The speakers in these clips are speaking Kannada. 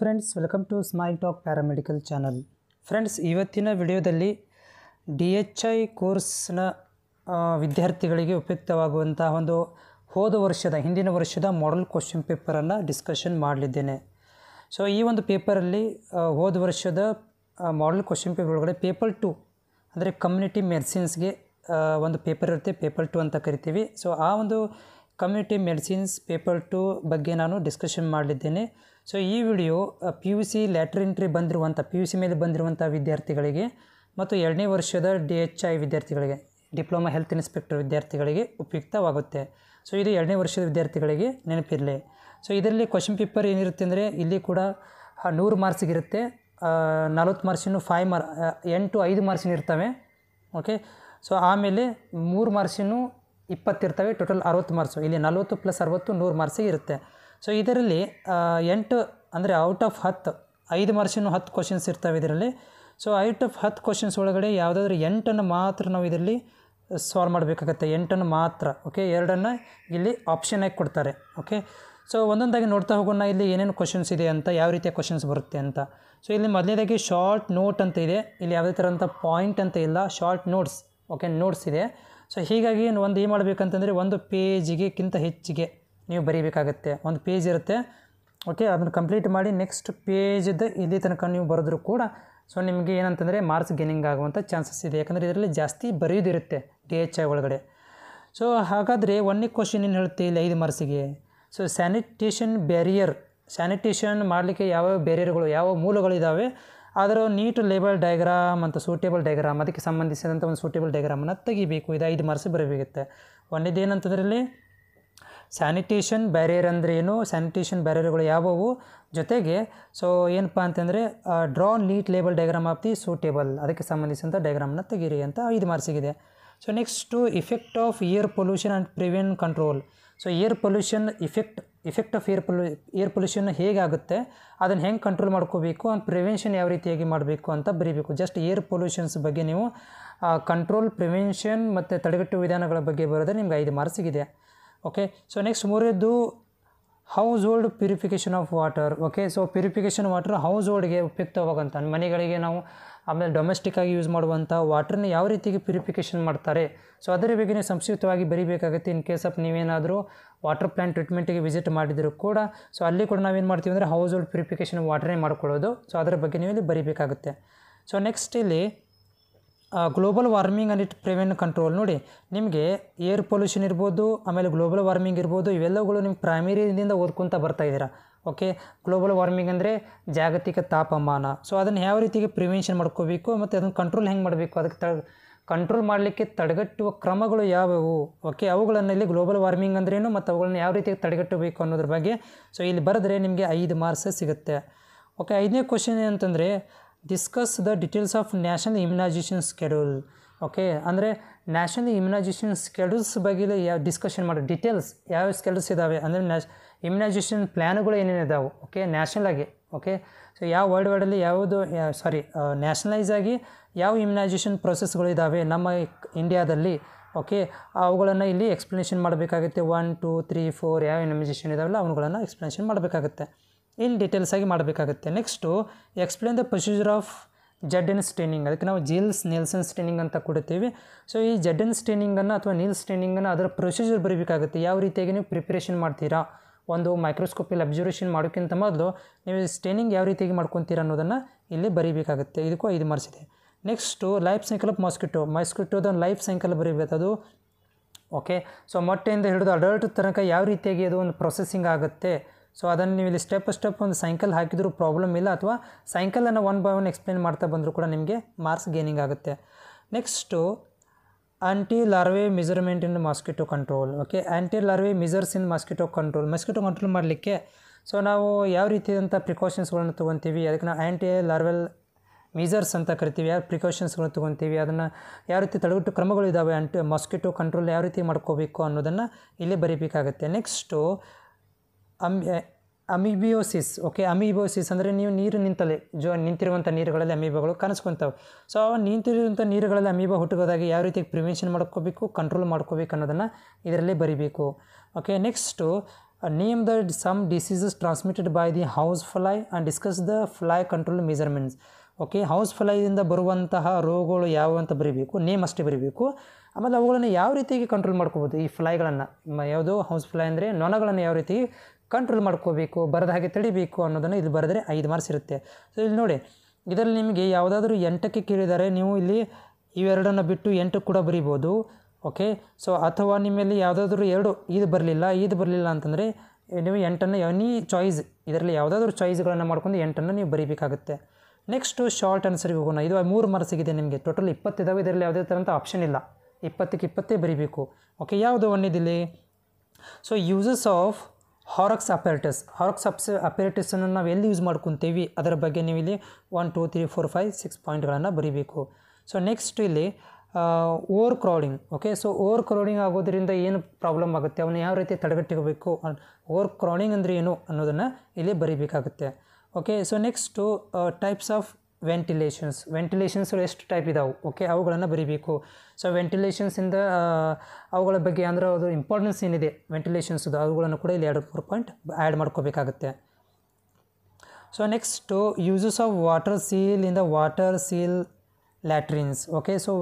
friends welcome to smile talk paramedical channel friends ಇವತ್ತಿನ ವಿಡಿಯೋದಲ್ಲಿ ಡಿ ಎಚ್ ಐ ಕೋರ್ಸ್ನ ವಿದ್ಯಾರ್ಥಿಗಳಿಗೆ ಉಪಯುಕ್ತವಾಗುವಂತಹ ಒಂದು ಹೋದ ವರ್ಷದ ಹಿಂದಿನ ವರ್ಷದ ಮಾಡಲ್ ಕ್ವಶನ್ ಪೇಪರನ್ನು ಡಿಸ್ಕಷನ್ ಮಾಡಲಿದ್ದೇನೆ ಸೊ ಈ ಒಂದು ಪೇಪರಲ್ಲಿ ಹೋದ ವರ್ಷದ ಮಾಡಲ್ ಕ್ವಶನ್ ಪೇಪರ್ ಒಳಗಡೆ ಪೇಪರ್ ಟು ಅಂದರೆ ಕಮ್ಯುನಿಟಿ ಮೆಡಿಸಿನ್ಸ್ಗೆ ಒಂದು ಪೇಪರ್ ಇರುತ್ತೆ ಪೇಪರ್ ಟು ಅಂತ ಕರಿತೀವಿ ಸೊ ಆ ಒಂದು ಕಮ್ಯುನಿಟಿ ಮೆಡಿಸಿನ್ಸ್ ಪೇಪರ್ ಟು ಬಗ್ಗೆ ನಾನು ಡಿಸ್ಕಷನ್ ಮಾಡಲಿದ್ದೇನೆ ಸೊ ಈ video P U C lateral entry ಬಂದಿರುವಂಥ ಪಿ ಯು ಸಿ ಮೇಲೆ ಬಂದಿರುವಂಥ ವಿದ್ಯಾರ್ಥಿಗಳಿಗೆ ಮತ್ತು ಎರಡನೇ ವರ್ಷದ ಡಿ ಎಚ್ ಐ ವಿದ್ಯಾರ್ಥಿಗಳಿಗೆ ಡಿಪ್ಲೊಮಾ ಹೆಲ್ತ್ ಇನ್ಸ್ಪೆಕ್ಟರ್ ವಿದ್ಯಾರ್ಥಿಗಳಿಗೆ ಉಪಯುಕ್ತವಾಗುತ್ತೆ ಸೊ ಇದು ಎರಡನೇ ವರ್ಷದ ವಿದ್ಯಾರ್ಥಿಗಳಿಗೆ ನೆನಪಿರಲಿ ಸೊ ಇದರಲ್ಲಿ ಕ್ವಶನ್ ಪೇಪರ್ ಏನಿರುತ್ತೆ ಅಂದರೆ ಇಲ್ಲಿ ಕೂಡ ನೂರು ಮಾರ್ಕ್ಸಿಗಿರುತ್ತೆ ನಲವತ್ತು ಮಾರ್ಕ್ಸಿನ ಫೈವ್ ಮಾರ್ ಎಂಟು ಐದು ಮಾರ್ಕ್ಸಿನ ಇರ್ತವೆ ಓಕೆ ಸೊ ಆಮೇಲೆ ಮೂರು ಮಾರ್ಕ್ಸಿನೂ ಇಪ್ಪತ್ತಿರ್ತವೆ ಟೋಟಲ್ ಅರವತ್ತು ಮಾರ್ಕ್ಸು ಇಲ್ಲಿ ನಲವತ್ತು ಪ್ಲಸ್ ಅರವತ್ತು ನೂರು ಮಾರ್ಕ್ಸಿಗೆ ಇರುತ್ತೆ ಸೊ ಇದರಲ್ಲಿ ಎಂಟು ಅಂದರೆ ಔಟ್ ಆಫ್ ಹತ್ತು ಐದು ಮಾರ್ಕ್ಸಿನೂ ಹತ್ತು ಕ್ವಶನ್ಸ್ ಇರ್ತವೆ ಇದರಲ್ಲಿ ಸೊ ಔಟ್ ಆಫ್ ಹತ್ತು ಕ್ವಶನ್ಸ್ ಒಳಗಡೆ ಯಾವುದಾದ್ರು ಎಂಟನ್ನು ಮಾತ್ರ ನಾವು ಇದರಲ್ಲಿ ಸಾಲ್ವ್ ಮಾಡಬೇಕಾಗತ್ತೆ ಎಂಟನ್ನು ಮಾತ್ರ ಓಕೆ ಎರಡನ್ನು ಇಲ್ಲಿ ಆಪ್ಷನ್ ಆಗಿ ಕೊಡ್ತಾರೆ ಓಕೆ ಸೊ ಒಂದೊಂದಾಗಿ ನೋಡ್ತಾ ಹೋಗೋಣ ಇಲ್ಲಿ ಏನೇನು ಕ್ವಶನ್ಸ್ ಇದೆ ಅಂತ ಯಾವ ರೀತಿಯ ಕ್ವಶನ್ಸ್ ಬರುತ್ತೆ ಅಂತ ಸೊ ಇಲ್ಲಿ ಮೊದಲನೇದಾಗಿ ಶಾರ್ಟ್ ನೋಟ್ ಅಂತ ಇದೆ ಇಲ್ಲಿ ಯಾವುದೇ ಥರ ಅಂತ ಪಾಯಿಂಟ್ ಅಂತ ಇಲ್ಲ ಶಾರ್ಟ್ ನೋಟ್ಸ್ ಓಕೆ ನೋಟ್ಸ್ ಇದೆ ಸೊ ಹೀಗಾಗಿ ಒಂದು ಏನು ಮಾಡಬೇಕಂತಂದರೆ ಒಂದು ಪೇಜಿಗೆಕ್ಕಿಂತ ಹೆಚ್ಚಿಗೆ ನೀವು ಬರೀಬೇಕಾಗತ್ತೆ ಒಂದು ಪೇಜ್ ಇರುತ್ತೆ ಓಕೆ ಅದನ್ನು ಕಂಪ್ಲೀಟ್ ಮಾಡಿ ನೆಕ್ಸ್ಟ್ ಪೇಜ್ದು ಇಲ್ಲಿ ತನಕ ನೀವು ಬರೆದ್ರೂ ಕೂಡ ಸೊ ನಿಮಗೆ ಏನಂತಂದರೆ ಮಾರ್ಕ್ಸ್ ಗೇನಿಂಗ್ ಆಗುವಂಥ ಚಾನ್ಸಸ್ ಇದೆ ಯಾಕಂದರೆ ಇದರಲ್ಲಿ ಜಾಸ್ತಿ ಬರೆಯೋದಿರುತ್ತೆ ಡಿ ಎಚ್ ಐ ಒಳಗಡೆ ಸೊ ಹಾಗಾದರೆ ಒಂದನೇ ಕ್ವಶನ್ ಏನು ಹೇಳುತ್ತೆ ಇಲ್ಲಿ ಐದು ಮಾರ್ಕ್ಸಿಗೆ ಸೊ ಸ್ಯಾನಿಟೇಷನ್ ಬ್ಯಾರಿಯರ್ ಸ್ಯಾನಿಟೇಷನ್ ಮಾಡಲಿಕ್ಕೆ ಯಾವ್ಯಾವ ಬ್ಯಾರಿಯರ್ಗಳು ಯಾವ ಮೂಲಗಳಿದ್ದಾವೆ ಆದರೂ ನೀಟು ಲೇಬಲ್ ಡಯಾಗ್ರಾಮ್ ಅಂತ ಸೂಟೇಬಲ್ ಡಯಾಗ್ರಾಮ್ ಅದಕ್ಕೆ ಸಂಬಂಧಿಸಿದಂಥ ಒಂದು ಸೂಟೇಬಲ್ ಡಯಾಗ್ರಾಮನ್ನು ತೆಗಿಬೇಕು ಇದು ಐದು ಮಾರ್ಕ್ಸ್ ಬರಬೇಕಿತ್ತೆ ಒಂದೇದು ಸ್ಯಾನಿಟೇಷನ್ ಬ್ಯಾರಿಯರ್ ಅಂದರೆ ಏನು ಸ್ಯಾನಿಟೇಷನ್ ಬ್ಯಾರಿಯರ್ಗಳು ಯಾವುವು ಜೊತೆಗೆ ಸೊ ಏನಪ್ಪ ಅಂತಂದರೆ draw neat label diagram of the suitable ಅದಕ್ಕೆ ಸಂಬಂಧಿಸಿದಂಥ ಡಯಾಗ್ರಾಮನ್ನ ತೆಗೀರಿ ಅಂತ ಐದು ಮಾರ್ಸಿಗಿದೆ so next effect of air pollution and prevent control so air pollution effect effect of air ಪೊಲ್ಯೂ ಏರ್ ಪೊಲ್ಯೂಷನ್ ಹೇಗಾಗುತ್ತೆ ಅದನ್ನು ಹೆಂಗೆ ಕಂಟ್ರೋಲ್ ಮಾಡ್ಕೋಬೇಕು ಆ್ಯಂಡ್ ಪ್ರಿವೆನ್ಷನ್ ಯಾವ ರೀತಿಯಾಗಿ ಮಾಡಬೇಕು ಅಂತ ಬರೀಬೇಕು ಜಸ್ಟ್ ಏರ್ ಪೊಲ್ಯೂಷನ್ಸ್ ಬಗ್ಗೆ ನೀವು ಕಂಟ್ರೋಲ್ ಪ್ರಿವೆನ್ಷನ್ ಮತ್ತು ತಡೆಗಟ್ಟುವ ವಿಧಾನಗಳ ಬಗ್ಗೆ ಬರೋದೇ ನಿಮ್ಗೆ ಐದು ಮಾರ್ಕ್ಸ್ ಇದೆ ಓಕೆ ಸೊ ನೆಕ್ಸ್ಟ್ ಮೂರನೇದು household purification of water okay so purification water house ಹೋಲ್ಡ್ಗೆ ಉಪಯುಕ್ತವಾಗಂತ ಮನೆಗಳಿಗೆ ನಾವು ಆಮೇಲೆ ಡೊಮೆಸ್ಟಿಕ್ಕಾಗಿ ಯೂಸ್ ಮಾಡುವಂಥ ವಾಟ್ರನ್ನ ಯಾವ ರೀತಿಗೆ ಪ್ಯೂರಿಫಿಕೇಷನ್ ಮಾಡ್ತಾರೆ ಸೊ ಅದರ ಬಗ್ಗೆನೇ ಸಂಕ್ಷಿಪ್ತವಾಗಿ ಬರೀಬೇಕಾಗುತ್ತೆ ಇನ್ ಕೇಸ್ ಆಫ್ ನೀವೇನಾದರೂ ವಾಟರ್ ಪ್ಲ್ಯಾಂಟ್ ಟ್ರೀಟ್ಮೆಂಟಿಗೆ ವಿಸಿಟ್ ಮಾಡಿದರೂ ಕೂಡ ಸೊ ಅಲ್ಲಿ ಕೂಡ ನಾವೇನು ಮಾಡ್ತೀವಿ ಅಂದರೆ ಹೌಸ್ ಹೋಲ್ಡ್ ಪ್ಯೂರಿಫಿಕೇಷನ್ ವಾಟ್ರೇ ಮಾಡ್ಕೊಳ್ಳೋದು ಸೊ ಅದರ ಬಗ್ಗೆ ನೀವು ಇಲ್ಲಿ ಬರೀಬೇಕಾಗುತ್ತೆ ಸೊ ನೆಕ್ಸ್ಟ್ ಇಲ್ಲಿ global warming and it prevent control ನೋಡಿ ನಿಮಗೆ ಏರ್ ಪೊಲ್ಯೂಷನ್ ಇರ್ಬೋದು ಆಮೇಲೆ ಗ್ಲೋಬಲ್ ವಾರ್ಮಿಂಗ್ ಇರ್ಬೋದು ಇವೆಲ್ಲವುಗಳು ನಿಮ್ಮ ಪ್ರೈಮರಿಯಿಂದ ಓದ್ಕೊತಾ ಬರ್ತಾ ಇದ್ದೀರಾ ಓಕೆ ಗ್ಲೋಬಲ್ ವಾರ್ಮಿಂಗ್ ಅಂದರೆ ಜಾಗತಿಕ ತಾಪಮಾನ ಸೊ ಅದನ್ನು ಯಾವ ರೀತಿಗೆ ಪ್ರಿವೆನ್ಷನ್ ಮಾಡ್ಕೋಬೇಕು ಮತ್ತು ಅದನ್ನು ಕಂಟ್ರೋಲ್ ಹೆಂಗೆ ಮಾಡಬೇಕು ಅದಕ್ಕೆ ತ ಕಂಟ್ರೋಲ್ ಮಾಡಲಿಕ್ಕೆ ತಡೆಗಟ್ಟುವ ಕ್ರಮಗಳು ಯಾವ್ಯಾವು ಓಕೆ ಅವುಗಳನ್ನಲ್ಲಿ ಗ್ಲೋಬಲ್ ವಾರ್ಮಿಂಗ್ ಅಂದ್ರೇನು ಮತ್ತು ಅವುಗಳನ್ನ ಯಾವ ರೀತಿ ತಡೆಗಟ್ಟಬೇಕು ಅನ್ನೋದ್ರ ಬಗ್ಗೆ ಸೊ ಇಲ್ಲಿ ಬರೆದ್ರೆ ನಿಮಗೆ ಐದು ಮಾರ್ಕ್ಸ್ ಸಿಗುತ್ತೆ ಓಕೆ ಐದನೇ ಕ್ವಶನ್ ಏನಂತಂದರೆ discuss the details of national immunization schedule okay ಅಂದರೆ ನ್ಯಾಷನಲ್ ಇಮ್ಯುನೈಜೇಷನ್ ಸ್ಕೆಡ್ಯೂಲ್ಸ್ ಬಗ್ಗೆ ಯಾವ ಡಿಸ್ಕಷನ್ ಮಾಡೋ ಡೀಟೇಲ್ಸ್ ಯಾವ ಸ್ಕೆಡ್ಯೂಲ್ಸ್ ಇದ್ದಾವೆ ಅಂದರೆ ನ್ಯಾಷ್ ಇಮ್ಯುನೈಜೇಷನ್ ಪ್ಲ್ಯಾನ್ಗಳು ಏನೇನು ಇದ್ದಾವೆ ಓಕೆ ಆಗಿ ಓಕೆ ಸೊ ಯಾವ ವರ್ಲ್ಡ್ ವೈಡಲ್ಲಿ ಯಾವುದು ಸಾರಿ ನ್ಯಾಷನಲೈಸ್ ಆಗಿ ಯಾವ ಇಮ್ಯುನೈಜೇಷನ್ ಪ್ರೊಸೆಸ್ಗಳು ಇದ್ದಾವೆ ನಮ್ಮ ಇಂಡಿಯಾದಲ್ಲಿ ಓಕೆ ಅವುಗಳನ್ನು ಇಲ್ಲಿ ಎಕ್ಸ್ಪ್ಲನೇಷನ್ ಮಾಡಬೇಕಾಗುತ್ತೆ ಒನ್ ಟು ತ್ರೀ ಫೋರ್ ಯಾವ ಇಮ್ಯುನೈಜೇಷನ್ ಇದಾವಲ್ಲ ಅವುಗಳನ್ನು ಎಕ್ಸ್ಪ್ಲನೇಷನ್ ಮಾಡಬೇಕಾಗುತ್ತೆ ಇನ್ ಡೀಟೇಲ್ಸ್ ಆಗಿ ಮಾಡಬೇಕಾಗುತ್ತೆ next explain the procedure of Z N staining ಅದಕ್ಕೆ ನಾವು ಜೀಲ್ಸ್ ನೀಲ್ಸನ್ ಸ್ಟೇನಿಂಗ್ ಅಂತ ಕೊಡ್ತೀವಿ ಸೊ ಈ ಜಡ್ ಎನ್ ಸ್ಟೇನಿಂಗನ್ನು ಅಥವಾ ನೀಲ್ ಸ್ಟೇನಿಂಗನ್ನು ಅದರ ಪ್ರೊಸೀಜರ್ ಬರಿಬೇಕಾಗುತ್ತೆ ಯಾವ ರೀತಿಯಾಗಿ ನೀವು ಪ್ರಿಪ್ರೇಷನ್ ಮಾಡ್ತೀರಾ ಒಂದು ಮೈಕ್ರೋಸ್ಕೋಪಲ್ಲಿ ಅಬ್ಸರ್ವೇಷನ್ ಮಾಡೋಕ್ಕಿಂತ ಮೊದಲು ನೀವು ಸ್ಟೇನಿಂಗ್ ಯಾವ ರೀತಿಯಾಗಿ ಮಾಡ್ಕೊತೀರ ಅನ್ನೋದನ್ನು ಇಲ್ಲಿ ಬರೀಬೇಕಾಗುತ್ತೆ ಇದಕ್ಕೂ ಐದು ಮಾಡಿಸಿದೆ next life cycle of mosquito ಮಾಸ್ಕಿಟೋದ ಲೈಫ್ ಸೈಕಲ್ ಬರೀಬೇಕು ಅದು ಓಕೆ ಸೊ ಮೊಟ್ಟೆಯಿಂದ ಹಿಡಿದು ಅಡಲ್ಟ್ ತನಕ ಯಾವ ರೀತಿಯಾಗಿ ಅದು ಒಂದು ಪ್ರೊಸೆಸಿಂಗ್ ಆಗುತ್ತೆ ಸೊ ಅದನ್ನು ನೀವು ಇಲ್ಲಿ ಸ್ಟೆಪ್ ಸ್ಟೆಪ್ ಒಂದು ಸೈಕಲ್ ಹಾಕಿದರೂ ಪ್ರಾಬ್ಲಮ್ ಇಲ್ಲ ಅಥವಾ ಸೈಕಲನ್ನು ಒನ್ ಬೈ ಒನ್ ಎಕ್ಸ್ಪ್ಲೇನ್ ಮಾಡ್ತಾ ಬಂದರೂ ಕೂಡ ನಿಮಗೆ ಮಾರ್ಕ್ಸ್ ಗೇನಿಂಗ್ ಆಗುತ್ತೆ next anti larvae measurement in mosquito control okay anti larvae measures in mosquito control mosquito control ಮಾಡಲಿಕ್ಕೆ ಸೊ ನಾವು ಯಾವ ರೀತಿಯಾದಂಥ ಪ್ರಿಕಾಷನ್ಸ್ಗಳನ್ನು ತೊಗೊತೀವಿ ಅದಕ್ಕೆ ನಾವು ಆ್ಯಂಟಿ ಲಾರ್ವೆಲ್ ಮೀಸರ್ಸ್ ಅಂತ ಕರಿತೀವಿ ಯಾವ ಪ್ರಿಕಾಷನ್ಸ್ಗಳನ್ನು ತೊಗೊತೀವಿ ಅದನ್ನು ಯಾವ ರೀತಿ ತಡೆಗಟ್ಟು ಕ್ರಮಗಳು ಇದ್ದಾವೆ ಆ್ಯಂಟಿ ಮಾಸ್ಕಿಟೋ ಕಂಟ್ರೋಲ್ ಯಾವ ರೀತಿ ಮಾಡ್ಕೋಬೇಕು ಅನ್ನೋದನ್ನು ಇಲ್ಲಿ ಬರೀಬೇಕಾಗುತ್ತೆ ನೆಕ್ಸ್ಟು ಅಮಿ ಅಮಿಬಿಯೋಸಿಸ್ ಓಕೆ ಅಮಿಬಿಯೋಸಿಸ್ ಅಂದರೆ ನೀವು ನೀರು ನಿಂತಲೆ ಜೋ ನಿಂತಿರುವಂಥ ನೀರುಗಳಲ್ಲಿ ಅಮೀಬಗಳು ಕಾಣಿಸ್ಕೊತಾವೆ ಸೊ ಆ ನಿಂತಿರುವಂಥ ನೀರುಗಳಲ್ಲಿ ಅಮೀಬ ಹುಟ್ಟುಗೋದಾಗಿ ಯಾವ ರೀತಿ ಪ್ರಿವೆನ್ಷನ್ ಮಾಡ್ಕೋಬೇಕು ಕಂಟ್ರೋಲ್ ಮಾಡ್ಕೋಬೇಕು ಅನ್ನೋದನ್ನು ಇದರಲ್ಲೇ ಬರಿಬೇಕು okay next name the some diseases transmitted by the house fly and discuss the fly control measurements okay house ಫ್ಲೈಯಿಂದ ಬರುವಂತಹ ರೋಗಗಳು ಯಾವ ಅಂತ ಬರಿಬೇಕು ನೇಮ್ ಅಷ್ಟೇ ಬರಿಬೇಕು ಆಮೇಲೆ ಅವುಗಳನ್ನು ಯಾವ ರೀತಿಯಾಗಿ ಕಂಟ್ರೋಲ್ ಮಾಡ್ಕೋಬೋದು ಈ ಫ್ಲೈಗಳನ್ನು ಯಾವುದೋ ಹೌಸ್ ಫ್ಲೈ ಅಂದರೆ ನೊಣಗಳನ್ನು ಯಾವ ರೀತಿ ಕಂಟ್ರೋಲ್ ಮಾಡ್ಕೋಬೇಕು ಬರದ ಹಾಗೆ ತಡಿಬೇಕು ಅನ್ನೋದನ್ನು ಇಲ್ಲಿ ಬರೆದ್ರೆ ಐದು ಮಾರ್ಕ್ಸ್ ಇರುತ್ತೆ ಸೊ ಇಲ್ಲಿ ನೋಡಿ ಇದರಲ್ಲಿ ನಿಮಗೆ ಯಾವುದಾದ್ರೂ ಎಂಟಕ್ಕೆ ಕೇಳಿದರೆ ನೀವು ಇಲ್ಲಿ ಇವೆರಡನ್ನು ಬಿಟ್ಟು ಎಂಟಕ್ಕೆ ಕೂಡ ಬರಿಬೋದು ಓಕೆ ಸೊ ಅಥವಾ ನಿಮ್ಮಲ್ಲಿ ಯಾವುದಾದ್ರೂ ಎರಡು ಇದು ಬರಲಿಲ್ಲ ಇದು ಬರಲಿಲ್ಲ ಅಂತಂದರೆ ನೀವು ಎಂಟನ್ನು ಎನಿ ಚಾಯ್ಸ್ ಇದರಲ್ಲಿ ಯಾವುದಾದ್ರೂ ಚಾಯ್ಸ್ಗಳನ್ನು ಮಾಡ್ಕೊಂಡು ಎಂಟನ್ನು ನೀವು ಬರೀಬೇಕಾಗುತ್ತೆ ನೆಕ್ಸ್ಟು ಶಾರ್ಟ್ ಆನ್ಸರ್ಗೆ ಹೋಗೋಣ ಇದು ಮೂರು ಇದೆ ನಿಮಗೆ ಟೋಟಲ್ ಇಪ್ಪತ್ತಿದ್ದಾವೆ ಇದರಲ್ಲಿ ಯಾವುದೇ ಥರಂಥ ಆಪ್ಷನ್ ಇಲ್ಲ ಇಪ್ಪತ್ತಕ್ಕೆ ಇಪ್ಪತ್ತೇ ಬರೀಬೇಕು ಓಕೆ ಯಾವುದು ಒಂದಿದಿಲ್ಲಿ so uses of Horrocks apparatus Horrocks ಅಪ್ಸ್ ಅಪೆರಟಸನ್ನು ನಾವು ಎಲ್ಲಿ ಯೂಸ್ ಮಾಡ್ಕೊತೀವಿ ಅದರ ಬಗ್ಗೆ ನೀವು ಇಲ್ಲಿ one two three four five six ಪಾಯಿಂಟ್ಗಳನ್ನು ಬರೀಬೇಕು ಸೊ ನೆಕ್ಸ್ಟ್ ಇಲ್ಲಿ overcrowding okay so overcrowding ಆಗೋದ್ರಿಂದ ಏನು ಪ್ರಾಬ್ಲಮ್ ಆಗುತ್ತೆ ಅವನ್ನ ಯಾವ ರೀತಿ ತಡೆಗಟ್ಟಿಗಬೇಕು ಓವರ್ ಕ್ರೌಡಿಂಗ್ ಅಂದರೆ ಏನು ಅನ್ನೋದನ್ನು ಇಲ್ಲಿ ಬರೀಬೇಕಾಗುತ್ತೆ okay so next types of ventilations ventilations ಎಷ್ಟು ಟೈಪ್ ಇದಾವೆ ಓಕೆ ಅವುಗಳನ್ನು ಬರಿಬೇಕು ಸೊ ವೆಂಟಿಲೇಷನ್ಸಿಂದ ಅವುಗಳ ಬಗ್ಗೆ ಅಂದರೆ ಅದು ಇಂಪಾರ್ಟೆನ್ಸ್ ಏನಿದೆ ವೆಂಟಿಲೇಷನ್ಸ್ದು ಅವುಗಳನ್ನು ಕೂಡ ಇಲ್ಲಿ ಎರಡು ಮೂರು ಪಾಯಿಂಟ್ ಆ್ಯಡ್ ಮಾಡ್ಕೋಬೇಕಾಗುತ್ತೆ so next uses of water seal in the water seal latrines okay so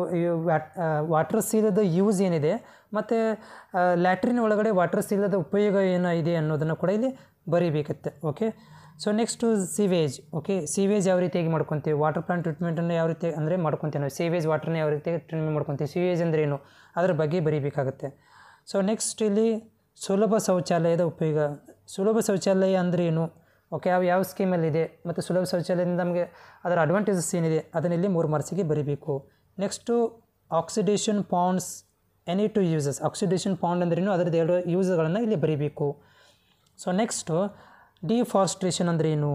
water ಸೀಲದ ಯೂಸ್ ಏನಿದೆ ಮತ್ತು ಲ್ಯಾಟ್ರಿನ್ ಒಳಗಡೆ ವಾಟರ್ ಸೀಲದ ಉಪಯೋಗ ಏನಿದೆ ಅನ್ನೋದನ್ನು ಕೂಡ ಇಲ್ಲಿ ಬರೀಬೇಕತ್ತೆ okay so next sewage okay sewage ಯಾವ ರೀತಿಯಾಗಿ ಮಾಡ್ಕೊತೀವಿ ವಾಟರ್ ಪ್ಲಾಂಟ್ ಟ್ರೀಟ್ಮೆಂಟನ್ನು ಯಾವ ರೀತಿ ಅಂದರೆ ಮಾಡ್ಕೊತೀವಿ ನಾವು ಸೀವೇಜ್ ವಾಟರ್ನ ಯಾವ ರೀತಿ ಟ್ರೀಟ್ಮೆಂಟ್ ಮಾಡ್ಕೊತೀವಿ ಸೀವೇಜ್ ಅಂದರೆ ಏನು ಅದರ ಬಗ್ಗೆ ಬರೀಬೇಕಾಗುತ್ತೆ ಸೊ ನೆಕ್ಸ್ಟ್ ಇಲ್ಲಿ ಸುಲಭ ಶೌಚಾಲಯದ ಉಪಯೋಗ ಸುಲಭ ಶೌಚಾಲಯ ಅಂದರೆ ಏನು ಓಕೆ ಯಾವ ಯಾವ ಸ್ಕೀಮಲ್ಲಿದೆ ಮತ್ತು ಸುಲಭ ಶೌಚಾಲಯದಿಂದ ನಮಗೆ ಅದರ ಅಡ್ವಾಂಟೇಜಸ್ ಏನಿದೆ ಇಲ್ಲಿ ಮೂರು ಮಾರ್ಕ್ಸಿಗೆ ಬರೀಬೇಕು next oxidation ponds any two uses oxidation pond ಅಂದ್ರೇನು ಅದರದ್ದು ಎರಡು ಯೂಸ್ಗಳನ್ನು ಇಲ್ಲಿ ಬರೀಬೇಕು ಸೊ ನೆಕ್ಸ್ಟು ಡಿಫಾರೆಸ್ಟ್ರೇಷನ್ ಅಂದರೆ ಏನು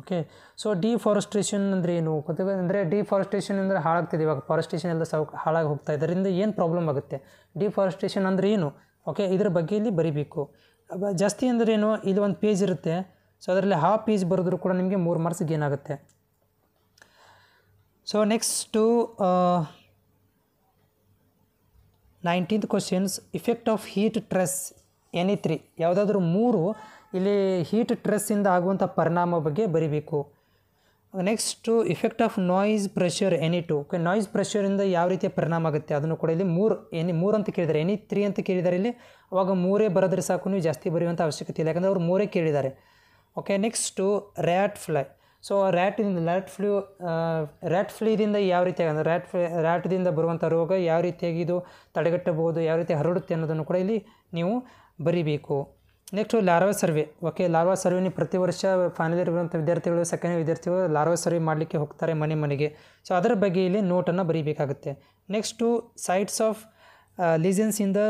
ಓಕೆ ಸೊ ಡಿಫಾರೆಸ್ಟ್ರೇಷನ್ ಅಂದರೆ ಏನು ಅಂದರೆ ಡಿಫಾರೆಸ್ಟ್ರೇಷನ್ ಅಂದರೆ ಹಾಳಾಗ್ತಿದೆ ಇವಾಗ ಫಾರೆಸ್ಟೇಷನ್ ಎಲ್ಲ ಸೌ ಹಾಳಾಗಿ ಹೋಗ್ತಾ ಇದರಿಂದ ಏನು ಪ್ರಾಬ್ಲಮ್ ಆಗುತ್ತೆ ಡಿಫಾರೆಸ್ಟ್ರೇಷನ್ ಅಂದರೆ ಏನು ಓಕೆ ಇದರ ಬಗ್ಗೆ ಇಲ್ಲಿ ಬರಿಬೇಕು ಜಾಸ್ತಿ ಅಂದರೆ ಏನು ಇಲ್ಲಿ ಒಂದು ಪೇಜ್ ಇರುತ್ತೆ ಸೊ ಅದರಲ್ಲಿ ಹಾಫ್ ಪೇಜ್ ಬರೆದ್ರೂ ಕೂಡ ನಿಮಗೆ e ಮೂರು ಮಾರ್ಕ್ಸ್ ಗೇನ್ ಆಗುತ್ತೆ so next nineteenth questions effect of heat stress any three ಯಾವುದಾದ್ರೂ ಮೂರು ಇಲ್ಲಿ ಹೀಟ್ ಟ್ರೆಸ್ಸಿಂದ ಆಗುವಂಥ ಪರಿಣಾಮ ಬಗ್ಗೆ ಬರಿಬೇಕು next effect of noise pressure any two okay noise ಪ್ರೆಷರಿಂದ ಯಾವ ರೀತಿಯ ಪರಿಣಾಮ ಆಗುತ್ತೆ ಅದನ್ನು ಕೂಡ ಇಲ್ಲಿ ಮೂರು ಎನಿ ಮೂರು ಅಂತ ಕೇಳಿದ್ದಾರೆ ಎನಿ ತ್ರೀ ಅಂತ ಕೇಳಿದ್ದಾರೆ ಇಲ್ಲಿ ಅವಾಗ ಮೂರೇ ಬರೋದ್ರೆ ಸಾಕು ನೀವು ಜಾಸ್ತಿ ಬರೆಯುವಂಥ ಅವಶ್ಯಕತೆ ಇಲ್ಲ ಯಾಕಂದರೆ ಅವರು ಮೂರೇ ಕೇಳಿದ್ದಾರೆ okay next rat flea so ರ್ಯಾಟಿಂದ ರ್ಯಾಟ್ ಫ್ಲೂ ರ್ಯಾಟ್ ಫ್ಲೀದಿಂದ ಯಾವ ರೀತಿ ಅಂದರೆ ರ್ಯಾಟ್ ಫ್ಲೈ ರ್ಯಾಟ್ದಿಂದ ಬರುವಂಥ ರೋಗ ಯಾವ ರೀತಿಯಾಗಿ ಇದು ತಡೆಗಟ್ಟಬಹುದು ಯಾವ ರೀತಿ ಹರಡುತ್ತೆ ಅನ್ನೋದನ್ನು ಕೂಡ ಇಲ್ಲಿ ನೀವು ಬರಿಬೇಕು next larva survey okay larva ಸರ್ವೆನಿ ಪ್ರತಿ ವರ್ಷ ಫೈನಲ್ ಇಯರ್ ಇರುವಂಥ ವಿದ್ಯಾರ್ಥಿಗಳು ಸೆಕೆಂಡ್ ವಿದ್ಯಾರ್ಥಿಗಳು ಲಾರ್ವಾ ಸರ್ವೆ ಮಾಡಲಿಕ್ಕೆ ಹೋಗ್ತಾರೆ ಮನೆ ಮನೆಗೆ ಸೊ ಅದರ ಬಗ್ಗೆ ಇಲ್ಲಿ ನೋಟನ್ನು ಬರೀಬೇಕಾಗುತ್ತೆ next sites of lesions in the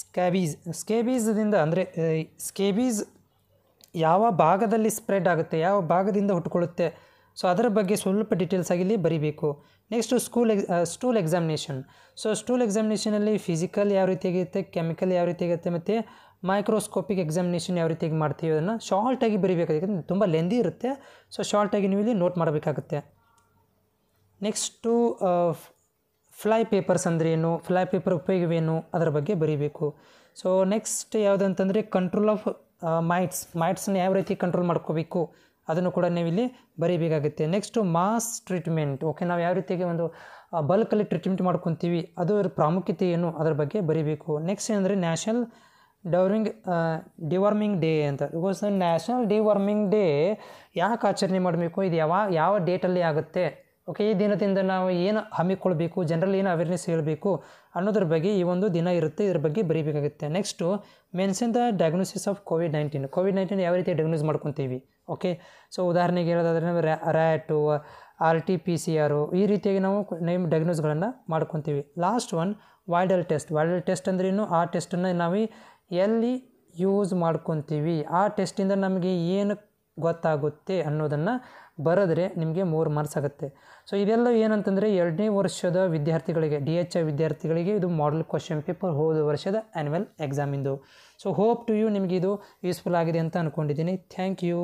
scabies ಸ್ಕೇಬೀಸ್ದಿಂದ ಅಂದರೆ ಸ್ಕೇಬೀಸ್ ಯಾವ ಭಾಗದಲ್ಲಿ ಸ್ಪ್ರೆಡ್ ಆಗುತ್ತೆ ಯಾವ ಭಾಗದಿಂದ ಹುಟ್ಟುಕೊಳ್ಳುತ್ತೆ ಸೊ ಅದರ ಬಗ್ಗೆ ಸ್ವಲ್ಪ ಡೀಟೇಲ್ಸ್ ಆಗಿ ಇಲ್ಲಿ ಬರೀಬೇಕು ನೆಕ್ಸ್ಟು ಸ್ಕೂಲ್ ಎಕ್ ಸ್ಟೂಲ್ ಎಕ್ಸಾಮಿನೇಷನ್ ಸೊ ಸ್ಟೂಲ್ ಎಕ್ಸಾಮಿನೇಷನಲ್ಲಿ ಫಿಸಿಕಲ್ ಯಾವ ರೀತಿಯಾಗಿರುತ್ತೆ ಕೆಮಿಕಲ್ ಯಾವ ರೀತಿಯಾಗಿರುತ್ತೆ ಮತ್ತು ಮೈಕ್ರೋಸ್ಕೋಪಿಕ್ ಎಕ್ಸಾಮಿನೇಷನ್ ಯಾವ ರೀತಿಯಾಗಿ ಮಾಡ್ತೀವಿ ಅದನ್ನು ಶಾರ್ಟಾಗಿ ಬರೀಬೇಕು ಯಾಕಂದರೆ ತುಂಬ ಲೆಂದಿ ಇರುತ್ತೆ ಸೊ ಶಾರ್ಟಾಗಿ ನೀವು ಇಲ್ಲಿ ನೋಟ್ ಮಾಡಬೇಕಾಗುತ್ತೆ ನೆಕ್ಸ್ಟು ಫ್ಲೈ ಪೇಪರ್ಸ್ ಅಂದರೆ ಏನು ಫ್ಲೈ ಪೇಪರ್ ಉಪಯೋಗವೇನು ಅದರ ಬಗ್ಗೆ ಬರೀಬೇಕು ಸೊ ನೆಕ್ಸ್ಟ್ ಯಾವುದಂತಂದರೆ ಕಂಟ್ರೋಲ್ ಆಫ್ ಮೈಟ್ಸ್ ಮೈಟ್ಸ್ನ ಯಾವ ರೀತಿ ಕಂಟ್ರೋಲ್ ಮಾಡ್ಕೋಬೇಕು ಅದನ್ನು ಕೂಡ ನೀವು ಇಲ್ಲಿ ಬರೀಬೇಕಾಗುತ್ತೆ ನೆಕ್ಸ್ಟು ಮಾಸ್ ಟ್ರೀಟ್ಮೆಂಟ್ ಓಕೆ ನಾವು ಯಾವ ರೀತಿಯಾಗಿ ಒಂದು ಬಲ್ಕಲ್ಲಿ ಟ್ರೀಟ್ಮೆಂಟ್ ಮಾಡ್ಕೊತೀವಿ ಅದರ ಪ್ರಾಮುಖ್ಯತೆ ಏನು ಅದರ ಬಗ್ಗೆ ಬರೀಬೇಕು ನೆಕ್ಸ್ಟ್ ಏನಂದರೆ ನ್ಯಾಷನಲ್ ಡೌರಿಂಗ್ ಡಿವರ್ಮಿಂಗ್ ಡೇ ಅಂತ ಬಿಕಾಸ್ ನ್ಯಾಷನಲ್ ಡಿವರ್ಮಿಂಗ್ ಡೇ ಯಾಕೆ ಆಚರಣೆ ಮಾಡಬೇಕು ಇದು ಯಾವಾಗ ಯಾವ ಡೇಟಲ್ಲಿ ಆಗುತ್ತೆ ಓಕೆ ಈ ದಿನದಿಂದ ನಾವು ಏನು ಹಮ್ಮಿಕೊಳ್ಬೇಕು ಜನರಲ್ಲಿ ಏನು ಅವೇರ್ನೆಸ್ ಹೇಳಬೇಕು ಅನ್ನೋದ್ರ ಬಗ್ಗೆ ಈ ಒಂದು ದಿನ ಇರುತ್ತೆ ಇದ್ರ ಬಗ್ಗೆ ಬರೀಬೇಕಾಗುತ್ತೆ next mention the diagnosis of COVID nineteen COVID nineteen ಯಾವ ರೀತಿ ಡಯಾಗ್ನೋಸ್ ಮಾಡ್ಕೊತೀವಿ ಓಕೆ ಸೊ ಉದಾಹರಣೆಗೆ ಹೇಳೋದಾದ್ರೆ ನಾವು RAT R T P C R ಈ ರೀತಿಯಾಗಿ ನಾವು ನೈಮ್ ಡಯಾಗ್ನೋಸ್ಗಳನ್ನು ಮಾಡ್ಕೊತೀವಿ last one Widal test Widal test ಅಂದ್ರೇನು ಆ ಟೆಸ್ಟನ್ನು ನಾವು ಎಲ್ಲಿ ಯೂಸ್ ಮಾಡ್ಕೊತೀವಿ ಆ ಟೆಸ್ಟಿಂದ ನಮಗೆ ಏನು ಗೊತ್ತಾಗುತ್ತೆ ಅನ್ನೋದನ್ನು ಬರೆದ್ರೆ ನಿಮಗೆ ಮೂರು ಮಾರ್ಕ್ಸ್ ಆಗುತ್ತೆ ಸೊ ಇದೆಲ್ಲ ಏನಂತಂದರೆ ಎರಡನೇ ವರ್ಷದ ವಿದ್ಯಾರ್ಥಿಗಳಿಗೆ ಡಿ ಎಚ್ ಐ ವಿದ್ಯಾರ್ಥಿಗಳಿಗೆ ಇದು ಮಾಡಲ್ ಕ್ವಶನ್ ಪೇಪರ್ ಹೋದ ವರ್ಷದ ಆ್ಯನ್ಯುವಲ್ ಎಕ್ಸಾಮಿಂದು ಸೊ ಹೋಪ್ ಟು ಯು ಇದು ಯೂಸ್ಫುಲ್ ಆಗಿದೆ ಅಂತ ಅಂದ್ಕೊಂಡಿದ್ದೀನಿ ಥ್ಯಾಂಕ್ ಯು